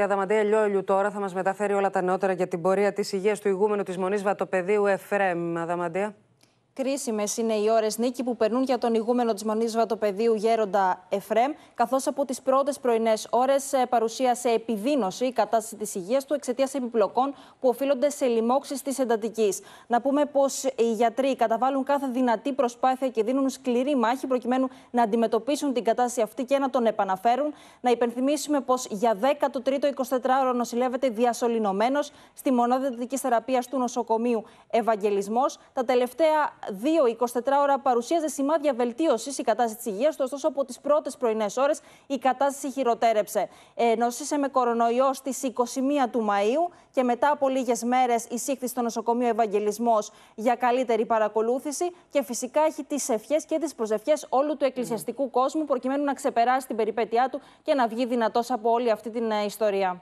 Η Αδαμαντέα Λιόλιου τώρα θα μας μεταφέρει όλα τα νεότερα για την πορεία της υγείας του ηγούμενου της Μονής Βατοπεδίου Εφρέμ. Αδαμαντέα. Κρίσιμες είναι οι ώρες νίκη που περνούν για τον ηγούμενο της Μονής Βατοπεδίου Γέροντα Εφρέμ, καθώς από τις πρώτες πρωινές ώρες ε, παρουσίασε επιδείνωση η κατάσταση της υγείας του εξαιτίας επιπλοκών που οφείλονται σε λοιμώξεις της εντατικής. Να πούμε πως οι γιατροί καταβάλουν κάθε δυνατή προσπάθεια και δίνουν σκληρή μάχη προκειμένου να αντιμετωπίσουν την κατάσταση αυτή και να τον επαναφέρουν. Να υπενθυμίσουμε πως για 13ο 24ωρο νοσηλεύεται διασωληνωμένος στη μονάδα θεραπείας του νοσοκομείου Ευαγγελισμός. Τα τελευταία δύο 24 ώρα παρουσίαζε σημάδια βελτίωσης η κατάσταση της υγείας του, ωστόσο από τις πρώτες πρωινές ώρες η κατάσταση χειροτέρεψε. Ε, νοσήσε με κορονοϊό στις 21 του Μαου και μετά από λίγες μέρες εισήχθη στο νοσοκομείο Ευαγγελισμός για καλύτερη παρακολούθηση και φυσικά έχει τις ευχές και τις προσευχές όλου του εκκλησιαστικού κόσμου προκειμένου να ξεπεράσει την περιπέτειά του και να βγει δυνατός από όλη αυτή την ε, ιστορία.